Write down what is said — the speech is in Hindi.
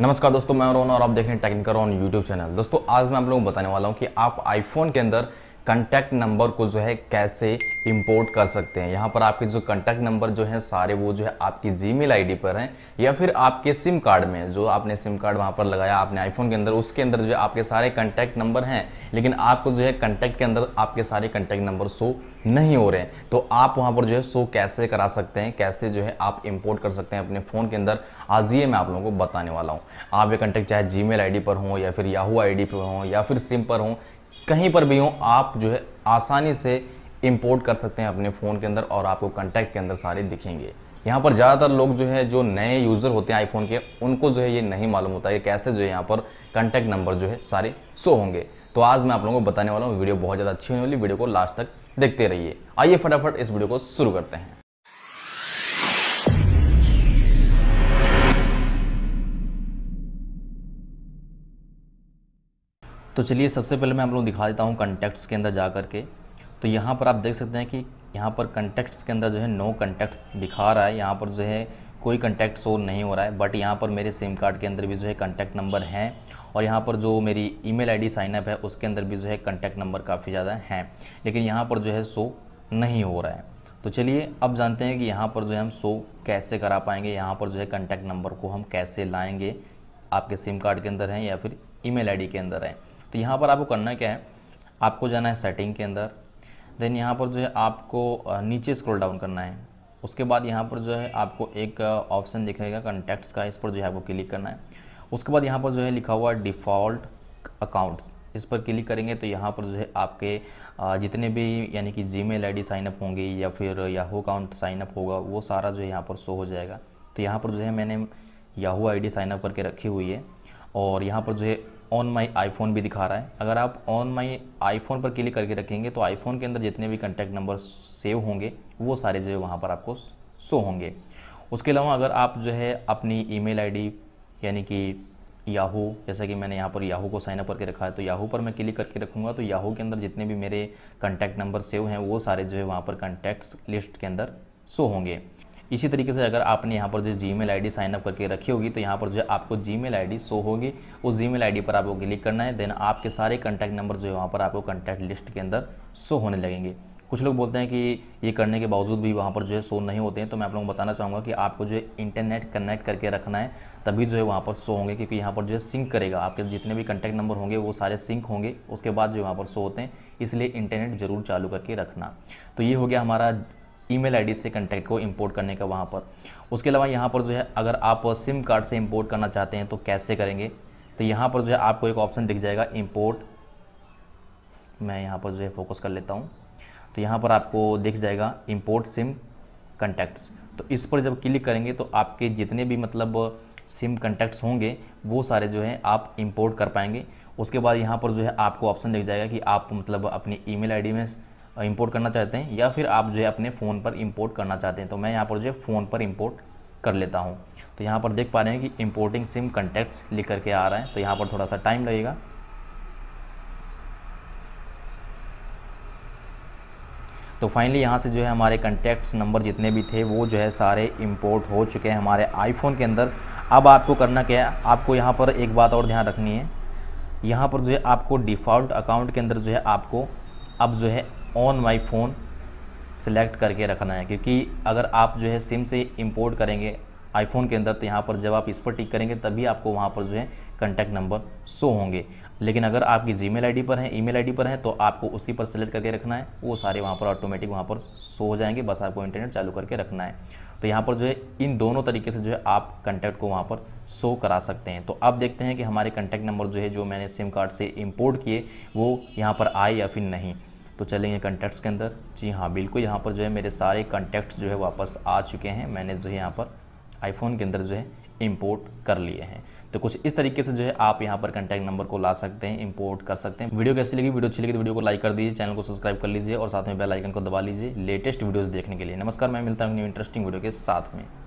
नमस्कार दोस्तों मैं रोन और आप देख रहे हैं टेक्निकल ऑन यूट्यूब चैनल दोस्तों आज मैं आप लोगों को बताने वाला हूँ कि आप आईफोन के अंदर कंटैक्ट नंबर को जो है कैसे इंपोर्ट कर सकते हैं यहाँ पर आपके जो कंटैक्ट नंबर जो है सारे वो जो है आपकी जीमेल आईडी पर हैं या फिर आपके सिम कार्ड में जो आपने सिम कार्ड वहाँ पर लगाया आपने आईफोन के अंदर उसके अंदर जो है आपके सारे कंटैक्ट नंबर हैं लेकिन आपको जो है कंटैक्ट के अंदर आपके सारे कंटैक्ट नंबर शो नहीं हो रहे हैं तो आप वहाँ पर जो है शो कैसे करा सकते हैं कैसे जो है आप इम्पोर्ट कर सकते हैं अपने फ़ोन के अंदर आज ये मैं आप लोगों को बताने वाला हूँ आप ये कंटैक्ट चाहे जी मेल पर हों या फिर याहू आई पर हों या फिर सिम पर हों कहीं पर भी हो आप जो है आसानी से इम्पोर्ट कर सकते हैं अपने फ़ोन के अंदर और आपको कंटैक्ट के अंदर सारे दिखेंगे यहाँ पर ज़्यादातर लोग जो है जो नए यूज़र होते हैं आईफोन के उनको जो है ये नहीं मालूम होता है कैसे जो है यहाँ पर कॉन्टैक्ट नंबर जो है सारे शो होंगे तो आज मैं आप लोगों को बताने वाला हूँ वीडियो बहुत ज़्यादा अच्छी होने वाली वीडियो को लास्ट तक देखते रहिए आइए फटाफट इस वीडियो को शुरू करते हैं तो चलिए सबसे पहले मैं आप लोग दिखा देता हूँ कंटेक्ट्स के अंदर जा कर के तो यहाँ पर आप देख सकते हैं कि यहाँ पर कंटेक्ट्स के अंदर जो है नो कंटेक्ट्स दिखा रहा है यहाँ पर जो है कोई कंटैक्ट शो नहीं हो रहा है बट यहाँ पर मेरे सिम कार्ड के अंदर भी जो है कंटैक्ट नंबर हैं और यहाँ पर जो मेरी ईमेल आईडी साइन अप है उसके अंदर भी जो है कंटैक्ट नंबर काफ़ी ज़्यादा हैं लेकिन यहाँ पर जो है शो नहीं हो रहा है तो चलिए अब जानते हैं कि यहाँ पर जो है हम शो कैसे करा पाएंगे यहाँ पर जो है कंटैक्ट नंबर को हम कैसे लाएँगे आपके सिम कार्ड के अंदर हैं या फिर ईमेल आईडी के अंदर हैं तो यहाँ पर आपको करना क्या है आपको जाना है सेटिंग के अंदर देन यहाँ पर जो है आपको नीचे स्क्रॉल डाउन करना है उसके बाद यहाँ पर जो है आपको एक ऑप्शन दिखेगा कॉन्टैक्ट्स का इस पर जो है आपको क्लिक करना है उसके बाद यहाँ पर जो है लिखा हुआ डिफ़ॉल्ट अकाउंट्स इस पर क्लिक करेंगे तो यहाँ पर जो है आपके जितने भी यानी कि जी मेल आई साइनअप होंगे या फिर याहू अकाउंट साइनअप होगा वो सारा जो है यहाँ पर शो हो जाएगा तो यहाँ पर जो है मैंने याहू आई डी साइनअप करके रखी हुई है और यहाँ पर जो है ऑन माई आईफोन भी दिखा रहा है अगर आप ऑन माई आईफोन पर क्लिक करके रखेंगे तो आईफोन के अंदर जितने भी कंटैक्ट नंबर सेव होंगे वो सारे जो है वहाँ पर आपको शो होंगे उसके अलावा अगर आप जो है अपनी ईमेल आईडी यानी कि याहू जैसा कि मैंने यहाँ पर याहू को साइनअप करके रखा है तो याहू पर मैं क्लिक करके रखूँगा तो याहू के अंदर जितने भी मेरे कंटैक्ट नंबर सेव हैं वो सारे जो है वहाँ पर कंटैक्ट्स लिस्ट के अंदर शो होंगे इसी तरीके से अगर आपने यहाँ पर जो Gmail I sign up करके रखी होगी तो यहाँ पर जो है आपको जी मेल आई शो होगी उस जी मेल आई पर आपको क्लिक करना है देन आपके सारे कॉन्टैक्ट नंबर जो है वहाँ पर आपको कॉन्टैक्ट लिस्ट के अंदर शो होने लगेंगे कुछ लोग बोलते हैं कि ये करने के बावजूद भी वहाँ पर जो है शो नहीं होते हैं तो मैं आप लोगों को बताना चाहूँगा कि आपको जो है इंटरनेट कनेक्ट करके रखना है तभी जो है वहाँ पर शो होंगे क्योंकि यहाँ पर जो है सिंक करेगा आपके जितने भी कंटैक्ट नंबर होंगे वो सारे सिंक होंगे उसके बाद जो वहाँ पर शो होते हैं इसलिए इंटरनेट ज़रूर चालू करके रखना तो ये हो गया हमारा ईमेल आईडी से कंटैक्ट को इंपोर्ट करने का वहाँ पर उसके अलावा यहाँ पर जो है अगर आप सिम कार्ड से इंपोर्ट करना चाहते हैं तो कैसे करेंगे तो यहाँ पर जो है आपको एक ऑप्शन दिख जाएगा इम्पोर्ट मैं यहाँ पर जो है फोकस कर लेता हूँ तो यहाँ पर आपको दिख जाएगा इम्पोर्ट सिम कंटैक्ट्स तो इस पर जब क्लिक करेंगे तो आपके जितने भी मतलब सिम कंटैक्ट्स होंगे वो सारे जो हैं आप इंपोर्ट कर पाएंगे उसके बाद यहाँ पर जो है आपको ऑप्शन दिख जाएगा कि आप मतलब अपनी ईमेल आईडी में इंपोर्ट करना चाहते हैं या फिर आप जो है अपने फ़ोन पर इंपोर्ट करना चाहते हैं तो मैं यहाँ पर जो है फ़ोन पर इंपोर्ट कर लेता हूँ तो यहाँ पर देख पा रहे हैं कि इम्पोर्टिंग सिम कंटेक्ट्स लिख करके आ रहा है तो यहाँ पर थोड़ा सा टाइम लगेगा तो फाइनली यहाँ से जो है हमारे कंटेक्ट्स नंबर जितने भी थे वो जो है सारे इंपोर्ट हो चुके हैं हमारे आईफोन के अंदर अब आपको करना क्या है आपको यहाँ पर एक बात और ध्यान रखनी है यहाँ पर जो है आपको डिफ़ॉल्ट अकाउंट के अंदर जो है आपको अब जो है ऑन माई फ़ोन सेलेक्ट करके रखना है क्योंकि अगर आप जो है सिम से इंपोर्ट करेंगे आईफोन के अंदर तो यहाँ पर जब आप इस पर टिक करेंगे तभी आपको वहाँ पर जो है कॉन्टैक्ट नंबर शो होंगे लेकिन अगर आपकी जी मेल पर है ईमेल आईडी पर है तो आपको उसी पर सेलेक्ट करके रखना है वो सारे वहाँ पर ऑटोमेटिक वहाँ पर शो हो जाएंगे बस आपको इंटरनेट चालू करके रखना है तो यहाँ पर जो है इन दोनों तरीके से जो है आप कंटैक्ट को वहाँ पर शो करा सकते हैं तो आप देखते हैं कि हमारे कंटैक्ट नंबर जो है जो मैंने सिम कार्ड से इम्पोर्ट किए वो यहाँ पर आए या फिर नहीं तो चलेंगे कॉन्टैक्ट्स के अंदर जी हाँ बिल्कुल यहाँ पर जो है मेरे सारे कॉन्टैक्ट्स जो है वापस आ चुके हैं मैंने जो है यहाँ पर आईफोन के अंदर जो है इम्पोर्ट कर लिए हैं तो कुछ इस तरीके से जो है आप यहाँ पर कॉन्टैक्ट नंबर को ला सकते हैं इम्पोर्ट कर सकते हैं वीडियो कैसी लगी वीडियो अच्छी लगी तो वीडियो को लाइक कर दीजिए चैनल को सब्सक्राइब कर लीजिए और साथ में बेल आइकन को दबा लीजिए लेटेस्ट वीडियोज़ देखने के लिए नमस्कार मैं मिलता हूँ न्यू इंटरेस्टिंग वीडियो के साथ में